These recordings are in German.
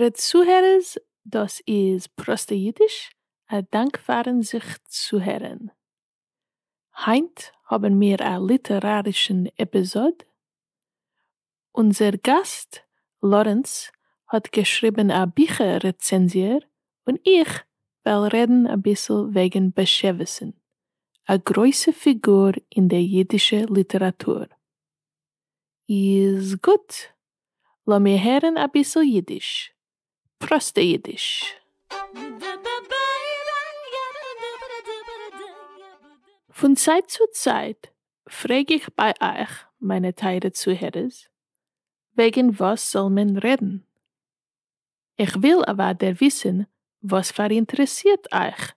Ihre Zuhörer, das ist Prostejiddisch, ein Dankbaren sich zuhören. Heint haben wir eine literarischen Episode. Unser Gast, Lorenz, hat geschrieben eine Bücher und ich will reden ein bisschen wegen Beschewissen, eine große Figur in der jiddische Literatur. Is gut. Lass mir hören ein bisschen jiddisch. Proste Jiddisch. Von Zeit zu Zeit frage ich bei euch, meine Teile Zuhörer, wegen was soll man reden? Ich will aber der wissen, was verinteressiert euch.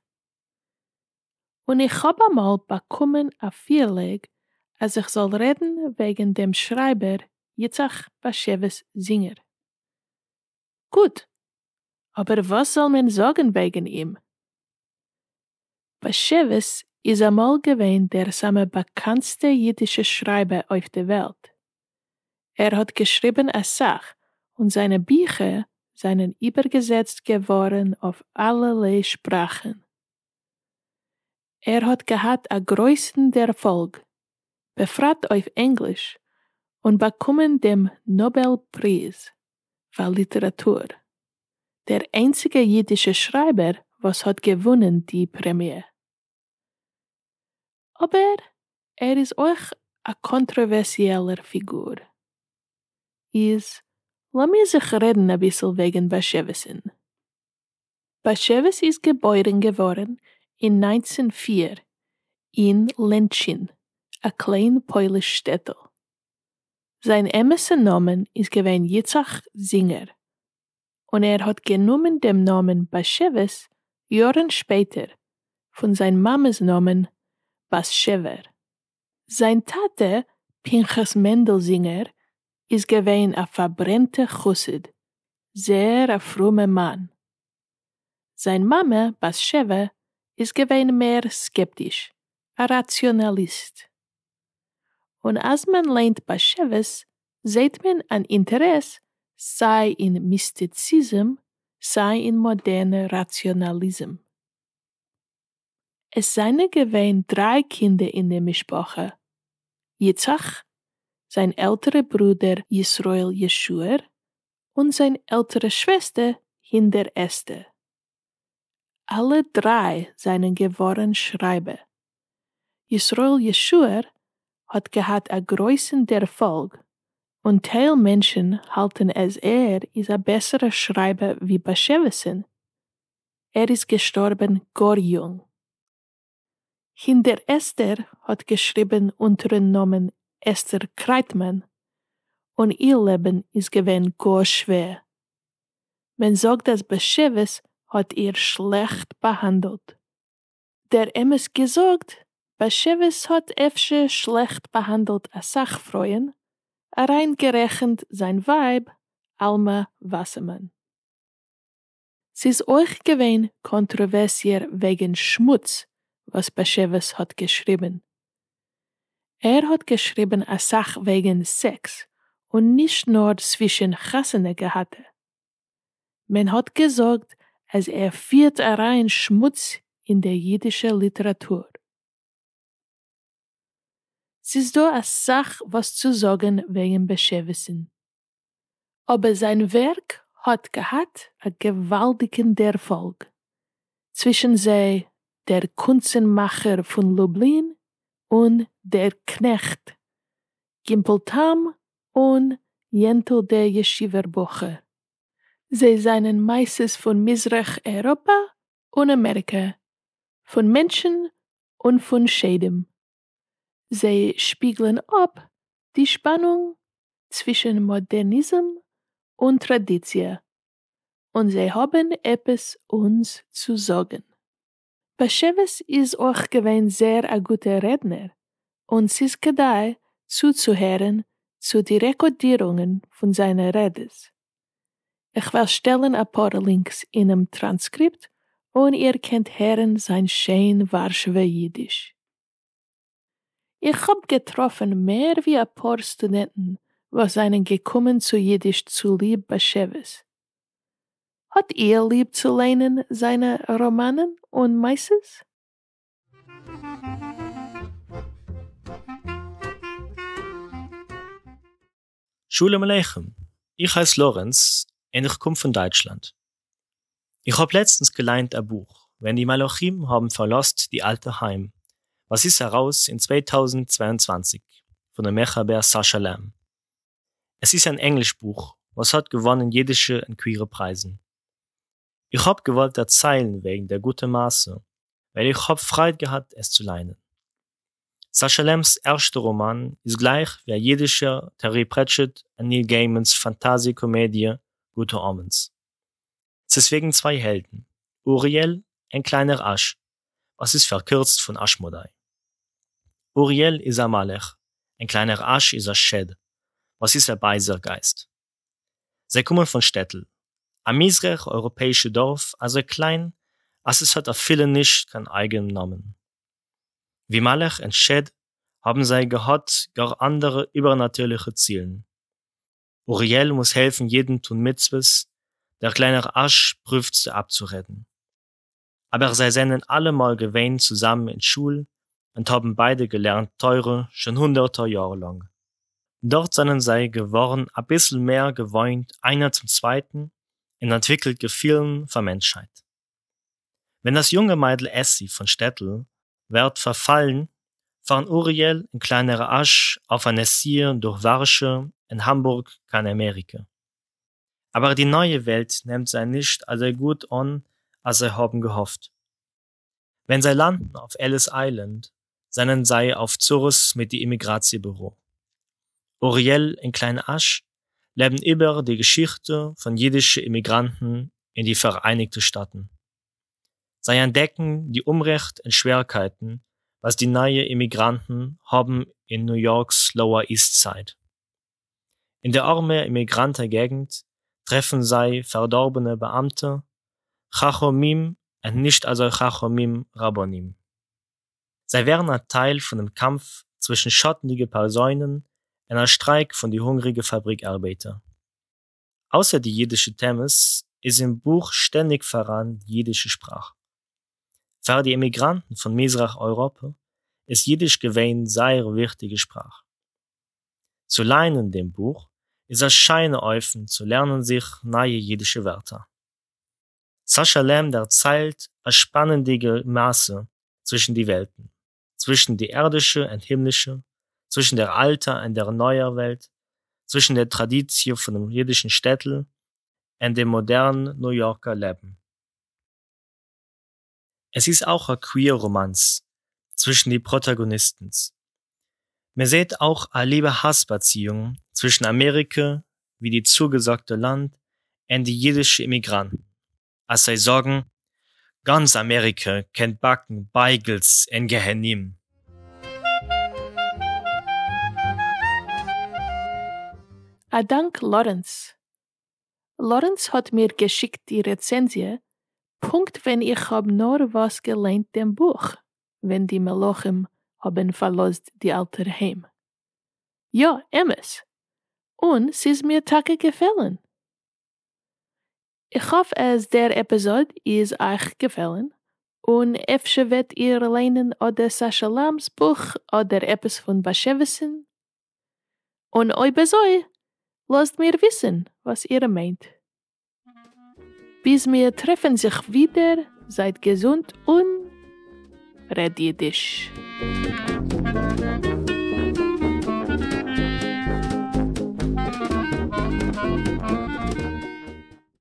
Und ich habe mal bekommen a Vierleg, als ich soll reden wegen dem Schreiber Yitzhak Basheves Singer. Gut, aber was soll man sagen wegen ihm? Bashevis is einmal gewesen der samme bekannteste jiddische Schreiber auf der Welt. Er hat geschrieben a Sach und seine Bücher seien übergesetzt geworden auf allerlei Sprachen. Er hat gehabt a größten Erfolg, befragt auf Englisch und bekommen dem Nobelpreis für Literatur. Der einzige jüdische Schreiber, was hat gewonnen die Prämie. Aber er ist auch a kontroversieller Figur. Is, lass mir sich reden ein bisschen wegen Baschewissen. Baschewis ist geboren geworden in 1904 in Lentschin, a klein polish Städtel. Sein emessen Namen ist gewesen Yitzhak Singer und er hat genommen dem Namen Bascheves Jahren später von sein Mames Namen Baschewer. Sein Tate, Pinchas Mendelsinger, ist gewesen a verbrennte Chussid, sehr a frommer Mann. Sein Mame, Baschewe, ist gewesen mehr skeptisch, a Rationalist. Und als man lernt Bascheves, sieht man ein Interesse sei in Mystizism, sei in moderner Rationalism. Es seine gewähnt drei Kinder in der Mischboche. Yitzhak, sein älterer Bruder Yisroel Yeshua und seine ältere Schwester Hinder Este. Alle drei seien geworden Schreiber. Yisroel Yeshua hat gehabt a großen Erfolg Und teil Menschen halten es er ist ein besserer Schreiber wie Bashevesen. Er ist gestorben gar jung. Hinter Esther hat geschrieben unter dem Namen Esther Kreitmann und ihr Leben ist gewesen gar schwer. Man sagt, dass Bashevis hat ihr schlecht behandelt. Der Emes gesagt, Bashevis hat Efsche schlecht behandelt als Sachfreuen, reingerechnet sein Weib, Alma Wassermann. Sie ist euch gewesen kontroversier wegen Schmutz, was Bescheves hat geschrieben. Er hat geschrieben a Sach wegen Sex und nicht nur zwischen Hassene gehatte. Man hat gesagt, als er fiert rein Schmutz in der jüdischen Literatur ist doch eine Sache, was zu sagen wegen Beschäftigen. Aber sein Werk hat gehabt einen gewaltigen Erfolg. Zwischen sei der Kunstmacher von Lublin und der Knecht, Gimpeltam und Jentel der Yeshiverbuche. Sie seien meistens von Misrach Europa und Amerika, von Menschen und von Schädem. Sie spiegeln ab die Spannung zwischen Modernism und Tradition und sie haben etwas uns zu sagen. Pascheves ist auch gewesen sehr ein guter Redner und es ist gedei, zuzuhören zu den Rekordierungen von seiner Redes. Ich will stellen ein paar Links in einem Transkript und ihr könnt hören sein schön warschwe Jiddisch. Ich hab getroffen mehr wie ein paar Studenten, was einen gekommen zu Jiddisch zu lieb beschäftigt. Hat ihr lieb zu lernen seine Romanen und Meises? Schule Maleichem. Ich heiße Lorenz und ich komme von Deutschland. Ich habe letztens geleint ein Buch, wenn die Malachim haben verlost die alte Heim was ist heraus in 2022 von der Mechaber Sascha Lam. Es ist ein Englischbuch, was hat gewonnen jüdische und queere Preisen. Ich hab gewollt erzählen wegen der guten Maße, weil ich hab Freude gehabt, es zu leiden. Sascha Lems erster Roman ist gleich wie ein jüdischer Terry Pratchett und Neil Gaimans Fantasiekomödie Gute Omens. Es ist wegen zwei Helden, Uriel, ein kleiner Asch, was ist verkürzt von Aschmodai. Uriel ist Amalek, ein kleiner Asch ist Ashed. Was ist der Beisergeist? Sie kommen von Städtel. Am Misrach, europäische Dorf, also klein, als es hat auf viele nicht kein eigenen Namen. Wie Malech und Shed haben sie gehabt gar andere übernatürliche Zielen. Uriel muss helfen jeden tun mitzwis, der kleine Asch prüft sie abzuretten. Aber sie senden allemal gewähnt zusammen in Schule, und haben beide gelernt teure, schon hunderter Jahre lang. Dort seinen sei geworden a bissel mehr gewohnt einer zum zweiten in entwickelt Gefühlen von Menschheit. Wenn das junge Meidl Essi von Stettel wird verfallen, fahren Uriel in kleinerer Asch auf ein Essier durch Warsche in Hamburg, kann Amerika. Aber die neue Welt nimmt sein nicht also gut an, als er haben gehofft. Wenn sie landen auf Ellis Island, sondern sei auf Zurus mit die Immigratiebüro. Uriel in Asch leben über die Geschichte von jüdischen Immigranten in die Vereinigten Staaten. Sie entdecken die Umrecht und Schwierigkeiten, was die neue Immigranten haben in New Yorks Lower East Side. In der arme Immigrantengegend treffen sei verdorbene Beamte, Chachomim und nicht also Chachomim Rabbonim. Sei Werner Teil von dem Kampf zwischen schottenlige Personen, einer Streik von die hungrige Fabrikarbeiter. Außer die jiddische Themis ist im Buch ständig voran jiddische Sprache. Für die Emigranten von Misrach Europa ist Jiddisch gewähnt sehr wichtige Sprache. Zu leinen dem Buch ist es scheine öffnen zu lernen sich neue jiddische Wörter. Sascha Lem erzählt eine spannende Maße zwischen die Welten zwischen die irdische und himmlische, zwischen der alten und der neuen Welt, zwischen der Tradition von dem jüdischen Städtel und dem modernen New Yorker Leben. Es ist auch ein queer Romanz zwischen die Protagonisten. Man sieht auch eine liebe Hassbeziehung zwischen Amerika, wie die zugesagte Land, und die jüdische Immigranten. Als sei Sorgen, Ganz Amerika kennt Backen Beigels en Gehenim. A dank Lorenz. Lawrence hat mir geschickt die Rezensie, Punkt, wenn ich hab nur was gelernt dem Buch, wenn die Melochim haben verlost die alter Heim. Ja, Emmes. Und sie ist mir Tage gefallen. Ich hoffe, dass der Episode ist euch gefallen. Und öfter wird ihr lernen oder Sascha Lams Buch oder etwas von Baschewisen. Und euch besoi, lasst mir wissen, was ihr meint. Bis wir treffen sich wieder, seid gesund und red Jiddisch.